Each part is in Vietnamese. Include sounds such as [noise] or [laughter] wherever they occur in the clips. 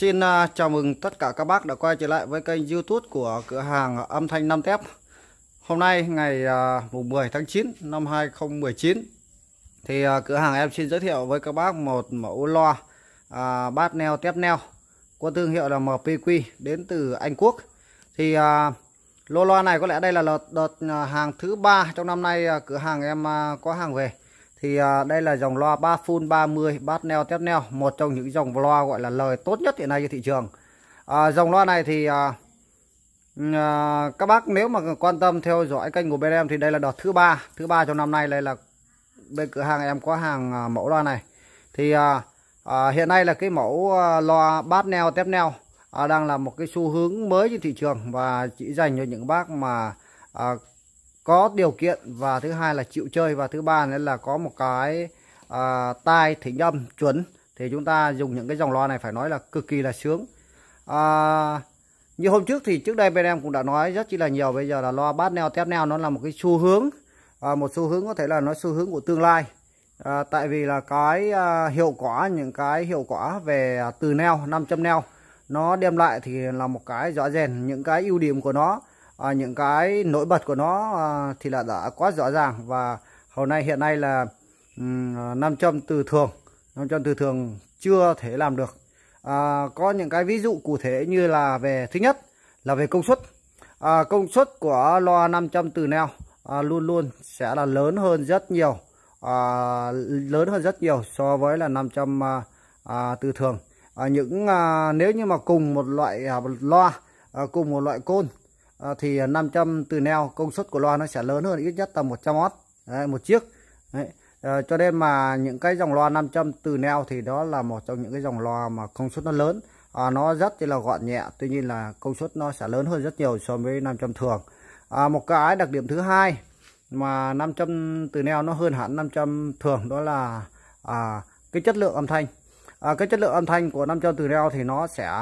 Xin à, chào mừng tất cả các bác đã quay trở lại với kênh youtube của cửa hàng âm thanh 5 tép Hôm nay ngày à, mùng 10 tháng 9 năm 2019 Thì à, cửa hàng em xin giới thiệu với các bác một mẫu loa à, bát neo tép neo Của thương hiệu là MPQ đến từ Anh Quốc Thì à, lô loa này có lẽ đây là đợt, đợt hàng thứ ba trong năm nay cửa hàng em có hàng về thì à, đây là dòng loa ba full 30 bát neo tép neo một trong những dòng loa gọi là lời tốt nhất hiện nay trên thị trường à, dòng loa này thì à, à, các bác nếu mà quan tâm theo dõi kênh của bên em thì đây là đợt thứ ba thứ ba trong năm nay đây là bên cửa hàng em có hàng à, mẫu loa này thì à, à, hiện nay là cái mẫu à, loa bát neo tép neo à, đang là một cái xu hướng mới trên thị trường và chỉ dành cho những bác mà à, có điều kiện và thứ hai là chịu chơi và thứ ba nữa là có một cái à, tai thính âm chuẩn thì chúng ta dùng những cái dòng loa này phải nói là cực kỳ là sướng à, như hôm trước thì trước đây bên em cũng đã nói rất chi là nhiều bây giờ là loa bát neo tép neo nó là một cái xu hướng à, một xu hướng có thể là nó xu hướng của tương lai à, tại vì là cái à, hiệu quả những cái hiệu quả về từ neo 500 neo nó đem lại thì là một cái rõ rệt những cái ưu điểm của nó à, những cái nổi bật của nó à, thì là đã quá rõ ràng và hầu nay hiện nay là um, nam từ thường nam châm từ thường chưa thể làm được à, có những cái ví dụ cụ thể như là về thứ nhất là về công suất à, công suất của loa 500 từ neo à, luôn luôn sẽ là lớn hơn rất nhiều à, lớn hơn rất nhiều so với là 500 à, à, từ thường à, những à, nếu như mà cùng một loại à, loa à, cùng một loại côn à, thì 500 ờ, từ neo công suất của loa nó sẽ lớn hơn ít nhất tầm 100 W đấy, một chiếc đấy. À, cho nên mà những cái dòng loa 500 từ neo thì đó là một trong những cái dòng loa mà công suất nó lớn à, nó rất là gọn nhẹ tuy nhiên là công suất nó sẽ lớn hơn rất nhiều so với 500 thường à, một cái đặc điểm thứ hai mà 500 từ neo nó hơn hẳn 500 thường đó là à, cái chất lượng âm thanh à, cái chất lượng âm thanh của 500 từ neo thì nó sẽ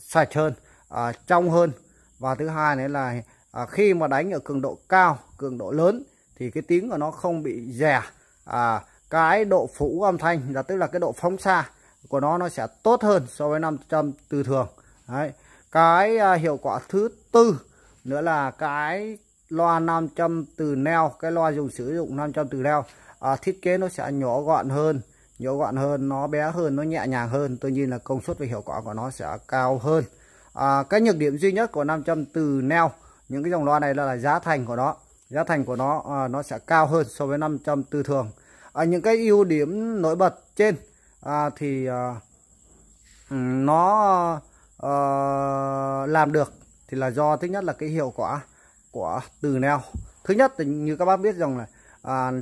sạch hơn à, trong hơn và thứ hai nữa là à, khi mà đánh ở cường độ cao cường độ lớn thì cái tiếng của nó không bị rẻ à, cái độ phủ âm thanh là tức là cái độ phóng xa của nó nó sẽ tốt hơn so với 500 từ thường Đấy. cái à, hiệu quả thứ tư nữa là cái loa 500 từ neo cái loa dùng sử dụng 500 từ neo à, thiết kế nó sẽ nhỏ gọn hơn nhỏ gọn hơn nó bé hơn nó nhẹ nhàng hơn tuy nhiên là công suất và hiệu quả của nó sẽ cao hơn à, cái nhược điểm duy nhất của 500 từ neo những cái dòng loa này là, là giá thành của nó giá thành của nó à, nó sẽ cao hơn so với 500 từ thường à, những cái ưu điểm nổi bật trên à, thì à, nó à, làm được thì là do thứ nhất là cái hiệu quả của từ neo thứ nhất thì như các bác biết rằng là à,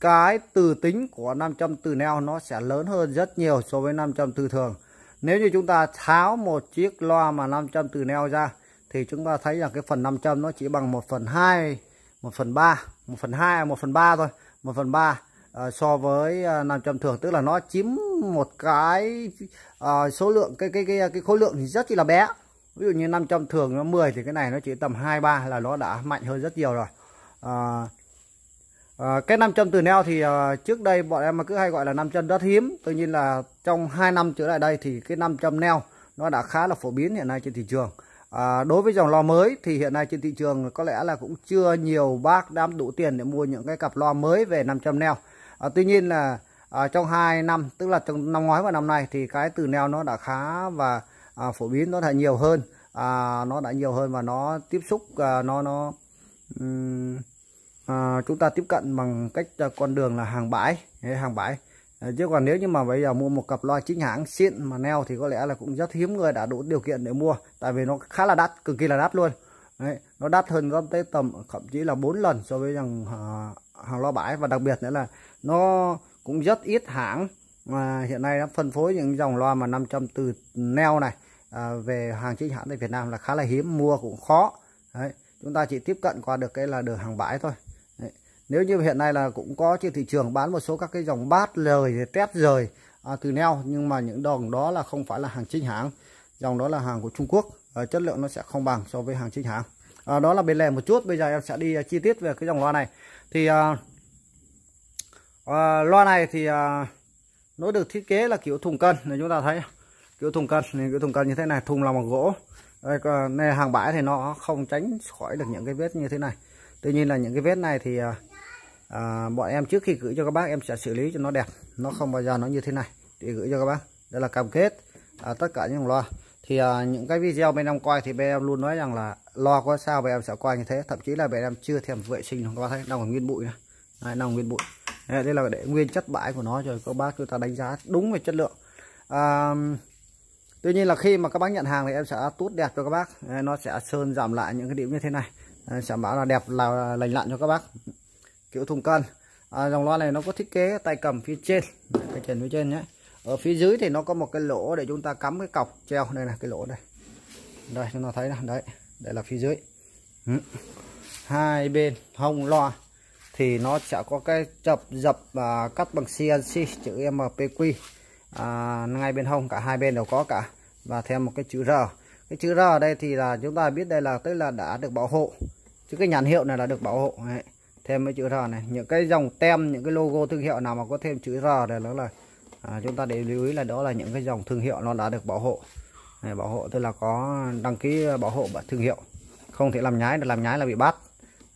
cái từ tính của 500 từ neo nó sẽ lớn hơn rất nhiều so với 500 từ thường nếu như chúng ta tháo một chiếc loa mà 500 từ neo ra thì chúng ta thấy rằng cái phần 500 nó chỉ bằng 1 phần 2, 1 phần 3, 1 phần 2, 1 phần 3 thôi, 1 phần 3 uh, ờ, so với uh, ờ, 500 thường tức là nó chiếm một cái uh, số lượng cái cái cái cái khối lượng thì rất là bé. Ví dụ như 500 thường nó 10 thì cái này nó chỉ tầm 23 là nó đã mạnh hơn rất nhiều rồi. Uh, Ờ, cái nam châm từ neo thì ờ, trước đây bọn em cứ hay gọi là nam châm rất hiếm. Tuy nhiên là trong 2 năm trở lại đây thì cái nam châm neo nó đã khá là phổ biến hiện nay trên thị trường. À, đối với dòng lo mới thì hiện nay trên thị trường có lẽ là cũng chưa nhiều bác đám đủ tiền để mua những cái cặp lo mới về 500 neo. À, tuy nhiên là à, trong 2 năm tức là trong năm ngoái và năm nay thì cái từ neo nó đã khá và à, phổ biến nó đã nhiều hơn. À, nó đã nhiều hơn và nó tiếp xúc à, nó nó um, à, chúng ta tiếp cận bằng cách à, con đường là hàng bãi hàng bãi à, chứ còn nếu như mà bây giờ mua một cặp loa chính hãng xịn mà neo thì có lẽ là cũng rất hiếm người đã đủ điều kiện để mua tại vì nó khá là đắt cực kỳ là đắt luôn Đấy, nó đắt hơn gấp tới tầm thậm chí là 4 lần so với rằng hàng, hàng loa bãi và đặc biệt nữa là nó cũng rất ít hãng mà hiện nay đã phân phối những dòng loa mà 500 từ neo này à, về hàng chính hãng tại Việt Nam là khá là hiếm mua cũng khó Đấy, chúng ta chỉ tiếp cận qua được cái là đường hàng bãi thôi nếu như hiện nay là cũng có trên thị trường bán một số các cái dòng bát lời tép rời à, từ neo nhưng mà những đồng đó là không phải là hàng chính hãng dòng đó là hàng của Trung Quốc à, chất lượng nó sẽ không bằng so với hàng chính hãng à, đó là bên lề một chút bây giờ em sẽ đi à, chi tiết về cái dòng loa này thì à, à, loa này thì à, nó được thiết kế là kiểu thùng cân này chúng ta thấy kiểu thùng cân này, kiểu thùng cân như thế này thùng là bằng gỗ đây, này hàng bãi thì nó không tránh khỏi được những cái vết như thế này tuy nhiên là những cái vết này thì à, à, bọn em trước khi gửi cho các bác em sẽ xử lý cho nó đẹp nó không bao giờ nó như thế này để gửi cho các bác đây là cam kết à, tất cả những loa thì à, những cái video bên em coi thì bên em luôn nói rằng là lo có sao bên em sẽ coi như thế thậm chí là bên em chưa thèm vệ sinh các bác thấy đang còn nguyên bụi này đây, đang nguyên bụi đây, đây là để nguyên chất bãi của nó rồi các bác chúng ta đánh giá đúng về chất lượng à, tuy nhiên là khi mà các bác nhận hàng thì em sẽ tút đẹp cho các bác nó sẽ sơn giảm lại những cái điểm như thế này sẽ bảo là đẹp là lành lặn cho các bác kiểu thùng cân à, dòng loa này nó có thiết kế tay cầm phía trên Đấy, cái trần phía trên nhé ở phía dưới thì nó có một cái lỗ để chúng ta cắm cái cọc treo đây là cái lỗ đây đây chúng ta thấy là đấy đây là phía dưới ừ. hai bên hông loa thì nó sẽ có cái chập dập và cắt bằng CNC chữ MPQ à, ngay bên hông cả hai bên đều có cả và thêm một cái chữ R cái chữ R ở đây thì là chúng ta biết đây là tức là đã được bảo hộ chứ cái nhãn hiệu này là được bảo hộ Đấy thêm cái chữ R này những cái dòng tem những cái logo thương hiệu nào mà có thêm chữ R này đó là à, chúng ta để lưu ý là đó là những cái dòng thương hiệu nó đã được bảo hộ này, bảo hộ tức là có đăng ký bảo hộ thương hiệu không thể làm nhái được làm nhái là bị bắt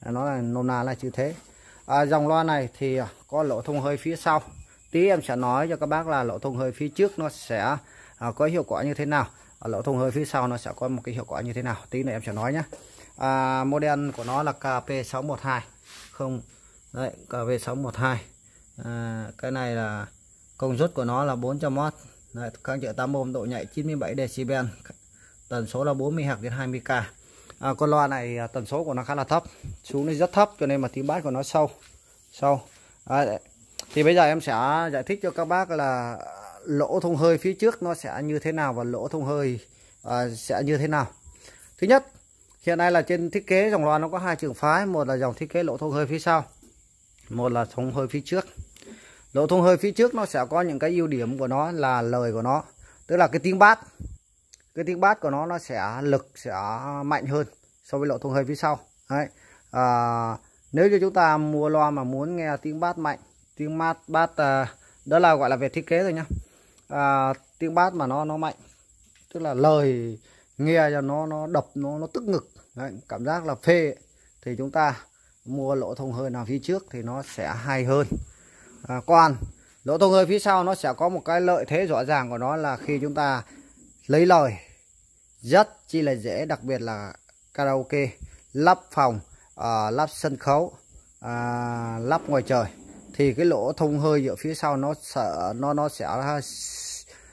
nó là nôm na là chữ thế à, dòng loa này thì à, có lỗ thông hơi phía sau tí em sẽ nói cho các bác là lỗ thông hơi phía trước nó sẽ à, có hiệu quả như thế nào à, lỗ thông hơi phía sau nó sẽ có một cái hiệu quả như thế nào tí nữa em sẽ nói nhé à, model của nó là KP612 không đấy cả cv 612 à, cái này là công suất của nó là 400W đấy, kháng trợ 8 ohm độ nhạy 97 decibel tần số là 40 Hz đến 20k à, con loa này à, tần số của nó khá là thấp xuống nó rất thấp cho nên mà tiếng bát của nó sâu sâu à, thì bây giờ em sẽ giải thích cho các bác là lỗ thông hơi phía trước nó sẽ như thế nào và lỗ thông hơi à, sẽ như thế nào thứ nhất Hiện nay là trên thiết kế dòng loa nó có hai trường phái, một là dòng thiết kế lỗ thông hơi phía sau, một là thông hơi phía trước. Lỗ thông hơi phía trước nó sẽ có những cái ưu điểm của nó là lời của nó, tức là cái tiếng bát. Cái tiếng bát của nó nó sẽ lực sẽ mạnh hơn so với lỗ thông hơi phía sau. Đấy. À, nếu như chúng ta mua loa mà muốn nghe tiếng bát mạnh, tiếng mát bát à, đó là gọi là về thiết kế rồi nhá. À, tiếng bát mà nó nó mạnh, tức là lời nghe cho nó nó đập nó nó tức ngực Đấy, cảm giác là phê thì chúng ta mua lỗ thông hơi nào phía trước thì nó sẽ hay hơn à, còn lỗ thông hơi phía sau nó sẽ có một cái lợi thế rõ ràng của nó là khi chúng ta lấy lời rất chi là dễ đặc biệt là karaoke lắp phòng à, lắp sân khấu à, lắp ngoài trời thì cái lỗ thông hơi ở phía sau nó sợ nó nó sẽ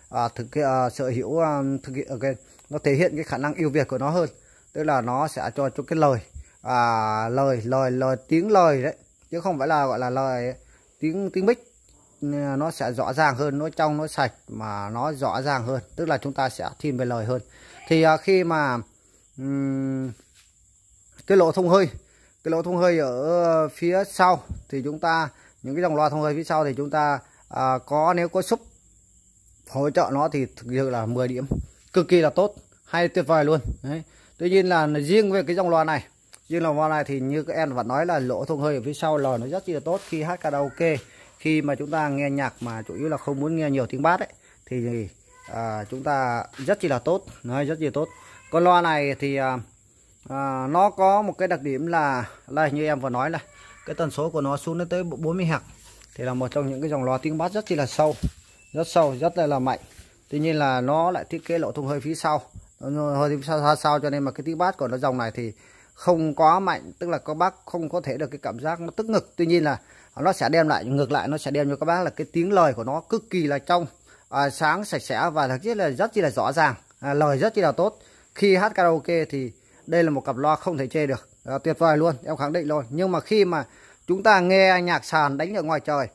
à, thực à, sở hữu à, thực hiện okay, nó thể hiện cái khả năng ưu việt của nó hơn tức là nó sẽ cho cho cái lời à, lời lời lời tiếng lời đấy chứ không phải là gọi là lời tiếng tiếng bích nó sẽ rõ ràng hơn nó trong nó sạch mà nó rõ ràng hơn tức là chúng ta sẽ thêm về lời hơn thì à, khi mà um, cái lỗ thông hơi cái lỗ thông hơi ở phía sau thì chúng ta những cái dòng loa thông hơi phía sau thì chúng ta à, có nếu có súp hỗ trợ nó thì thực sự là 10 điểm cực kỳ là tốt hay tuyệt vời luôn đấy tuy nhiên là riêng về cái dòng loa này riêng dòng loa này thì như các em vẫn nói là lỗ thông hơi ở phía sau lò nó rất là tốt khi hát karaoke khi mà chúng ta nghe nhạc mà chủ yếu là không muốn nghe nhiều tiếng bass ấy thì à, chúng ta rất là tốt nói rất là tốt con loa này thì à, à, nó có một cái đặc điểm là là như em vừa nói là cái tần số của nó xuống đến tới 40 hạt thì là một trong những cái dòng loa tiếng bass rất là sâu rất sâu rất là, là mạnh tuy nhiên là nó lại thiết kế lỗ thông hơi phía sau thì sao sao cho nên mà cái tí bát của nó dòng này thì không có mạnh tức là các bác không có thể được cái cảm giác nó tức ngực tuy nhiên là nó sẽ đem lại ngược lại nó sẽ đem cho các bác là cái tiếng lời của nó cực kỳ là trong à, sáng sạch sẽ và thực chất là rất chi là rõ ràng à, lời rất chi là tốt khi hát karaoke thì đây là một cặp loa không thể chê được à, tuyệt vời luôn em khẳng định rồi nhưng mà khi mà chúng ta nghe nhạc sàn đánh ở ngoài trời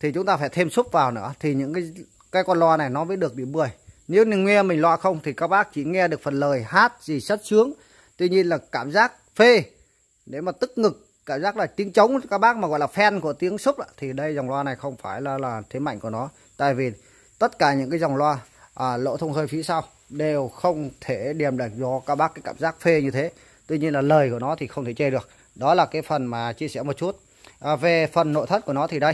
thì chúng ta phải thêm súp vào nữa thì những cái cái con loa này nó mới được điểm 10 nếu mình nghe mình loa không thì các bác chỉ nghe được phần lời hát gì sắt sướng. Tuy nhiên là cảm giác phê. Nếu mà tức ngực, cảm giác là tiếng trống các bác mà gọi là fan của tiếng súc thì đây dòng loa này không phải là là thế mạnh của nó. Tại vì tất cả những cái dòng loa à, lỗ thông hơi phía sau đều không thể điềm được do các bác cái cảm giác phê như thế. Tuy nhiên là lời của nó thì không thể chê được. Đó là cái phần mà chia sẻ một chút. À, về phần nội thất của nó thì đây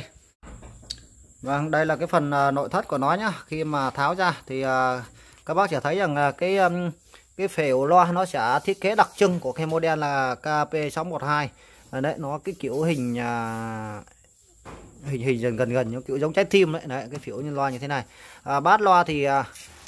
Vâng, đây là cái phần à, nội thất của nó nhá. Khi mà tháo ra thì à, các bác sẽ thấy rằng cái cái phễu loa nó sẽ thiết kế đặc trưng của cái model là KP612. À, đấy, nó cái kiểu hình hình hình dần gần gần như kiểu giống trái tim đấy, đấy cái phễu như loa như thế này à, bát loa thì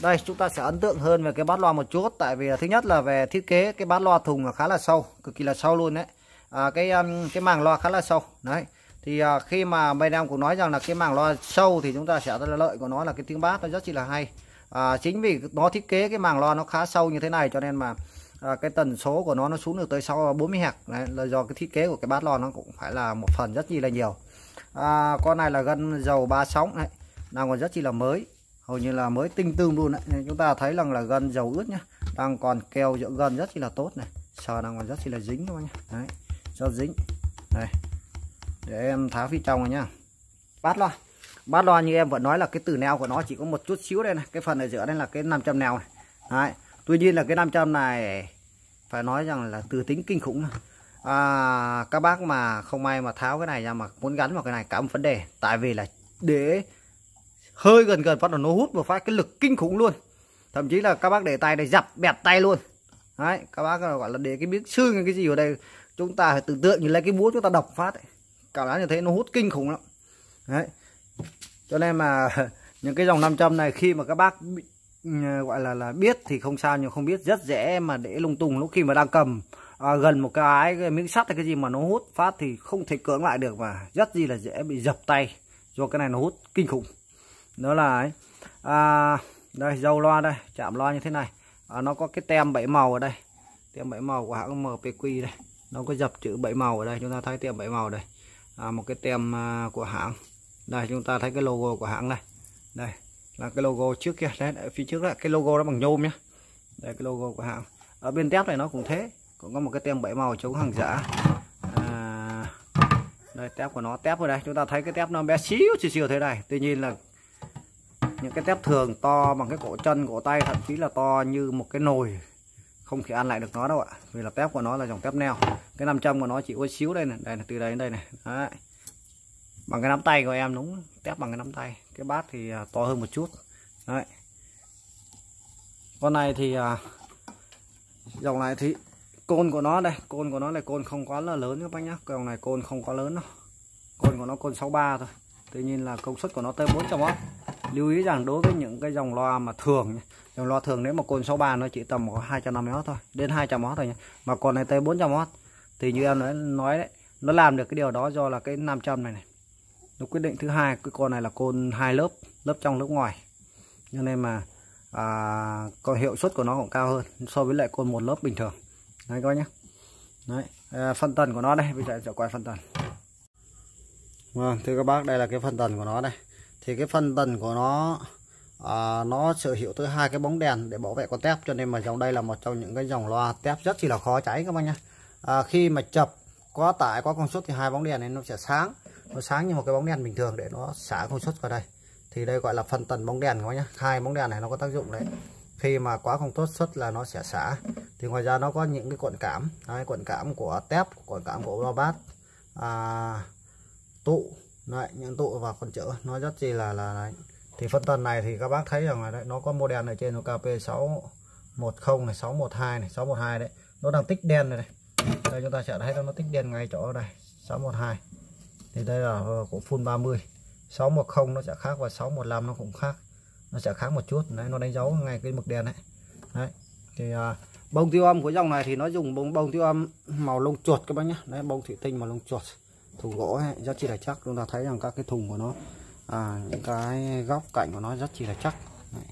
đây chúng ta sẽ ấn tượng hơn về cái bát loa một chút tại vì thứ nhất là về thiết kế cái bát loa thùng là khá là sâu cực kỳ là sâu luôn đấy à, cái cái màng loa khá là sâu đấy thì à, khi mà bên em cũng nói rằng là cái màng loa sâu thì chúng ta sẽ rất là lợi của nó là cái tiếng bass nó rất chỉ là hay à, chính vì nó thiết kế cái màng loa nó khá sâu như thế này cho nên mà à, cái tần số của nó nó xuống được tới sau 40 hạt Đấy, là do cái thiết kế của cái bát loa nó cũng phải là một phần rất chi là nhiều à, con này là gân dầu ba sóng này đang còn rất chỉ là mới hầu như là mới tinh tương luôn đấy chúng ta thấy rằng là gân dầu ướt nhá đang còn keo giữa gân rất chỉ là tốt này sờ đang còn rất chỉ là dính thôi nhá đấy cho dính này để em tháo phía trong này nhá bát loa bát loa như em vẫn nói là cái từ neo của nó chỉ có một chút xíu đây này cái phần ở giữa đây là cái 500 neo này Đấy. tuy nhiên là cái 500 này phải nói rằng là từ tính kinh khủng À, các bác mà không may mà tháo cái này ra mà muốn gắn vào cái này cả một vấn đề tại vì là để hơi gần gần phát là nó hút một phát cái lực kinh khủng luôn thậm chí là các bác để tay này dập bẹt tay luôn đấy các bác gọi là để cái miếng xương cái gì ở đây chúng ta phải tưởng tượng như lấy cái búa chúng ta đập phát ấy cả lá như thế nó hút kinh khủng lắm đấy cho nên mà [laughs] những cái dòng 500 này khi mà các bác ừ, gọi là là biết thì không sao nhưng không biết rất dễ mà để lung tung lúc khi mà đang cầm à, gần một cái, cái miếng sắt hay cái gì mà nó hút phát thì không thể cưỡng lại được và rất gì là dễ bị dập tay do cái này nó hút kinh khủng đó là ấy à, đây dâu loa đây chạm loa như thế này à, nó có cái tem bảy màu ở đây tem bảy màu của hãng MPQ đây nó có dập chữ bảy màu ở đây chúng ta thấy tem bảy màu đây À, một cái tem à, của hãng đây chúng ta thấy cái logo của hãng này đây là cái logo trước kia đấy, phía trước đó cái logo đó bằng nhôm nhé, đây cái logo của hãng ở bên tép này nó cũng thế cũng có một cái tem bảy màu chống hàng giả à, đây tép của nó tép ở đây chúng ta thấy cái tép nó bé xíu xíu, xíu thế này tuy nhiên là những cái tép thường to bằng cái cổ chân cổ tay thậm chí là to như một cái nồi không thể ăn lại được nó đâu ạ vì là tép của nó là dòng tép neo cái 500 của nó chỉ ôi xíu đây này đây là từ đây đến đây này Đấy. bằng cái nắm tay của em đúng tép bằng cái nắm tay cái bát thì à, to hơn một chút Đấy. con này thì à, dòng này thì côn của nó đây côn của nó là côn không quá là lớn các bác nhá dòng này côn không quá lớn đâu côn của nó côn 63 thôi tuy nhiên là công suất của nó tới 400 trăm lưu ý rằng đối với những cái dòng loa mà thường dòng loa thường nếu mà côn 63 nó chỉ tầm có 250 W thôi đến 200 W thôi nhé. mà còn này tới 400 W thì như em nói, nói đấy nó làm được cái điều đó do là cái 500 này này nó quyết định thứ hai cái con này là côn hai lớp lớp trong lớp ngoài cho nên mà à, có hiệu suất của nó cũng cao hơn so với lại côn một lớp bình thường đấy coi nhé đấy à, phân tần của nó đây bây giờ sẽ quay phân tần vâng thưa các bác đây là cái phân tần của nó đây thì cái phần tần của nó à, nó sở hữu tới hai cái bóng đèn để bảo vệ con tép cho nên mà dòng đây là một trong những cái dòng loa tép rất chỉ là khó cháy các bác nhé à, khi mà chập quá tải quá công suất thì hai bóng đèn này nó sẽ sáng nó sáng như một cái bóng đèn bình thường để nó xả công suất vào đây thì đây gọi là phần tần bóng đèn các bác nhé hai bóng đèn này nó có tác dụng đấy khi mà quá không tốt suất là nó sẽ xả thì ngoài ra nó có những cái cuộn cảm đấy, cuộn cảm của tép cuộn cảm của loa bát à, tụ đấy những tụ và con chữ nó rất chi là là đấy. thì phân tần này thì các bác thấy rằng là đấy nó có mô đen ở trên nó KP sáu 610 này sáu một hai này sáu một hai đấy nó đang tích đen này, đây đây chúng ta sẽ thấy nó tích đen ngay chỗ đây hai thì đây là ờ, của full 30 610 nó sẽ khác và 615 nó cũng khác nó sẽ khác một chút đấy nó đánh dấu ngay cái mực đèn đấy đấy thì à, bông tiêu âm của dòng này thì nó dùng bông bông tiêu âm màu lông chuột các bác nhá đấy bông thủy tinh màu lông chuột thùng gỗ ấy, rất chi là chắc chúng ta thấy rằng các cái thùng của nó à, những cái góc cạnh của nó rất chi là chắc Đấy.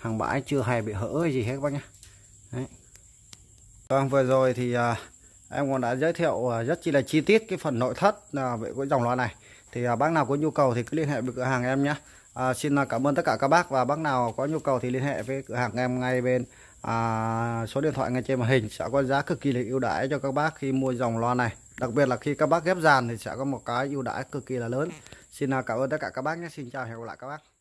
hàng bãi chưa hề bị hở gì hết các bác nhé Đấy. Vâng, vừa rồi thì à, em còn đã giới thiệu à, rất chi là chi tiết cái phần nội thất à, về cái dòng loa này thì à, bác nào có nhu cầu thì cứ liên hệ với cửa hàng em nhé à, xin à, cảm ơn tất cả các bác và bác nào có nhu cầu thì liên hệ với cửa hàng em ngay bên à, số điện thoại ngay trên màn hình sẽ có giá cực kỳ là ưu đãi cho các bác khi mua dòng loa này đặc biệt là khi các bác ghép dàn thì sẽ có một cái ưu đãi cực kỳ là lớn dạ. xin à, cảm ơn tất cả các bác nhé xin chào hẹn gặp lại các bác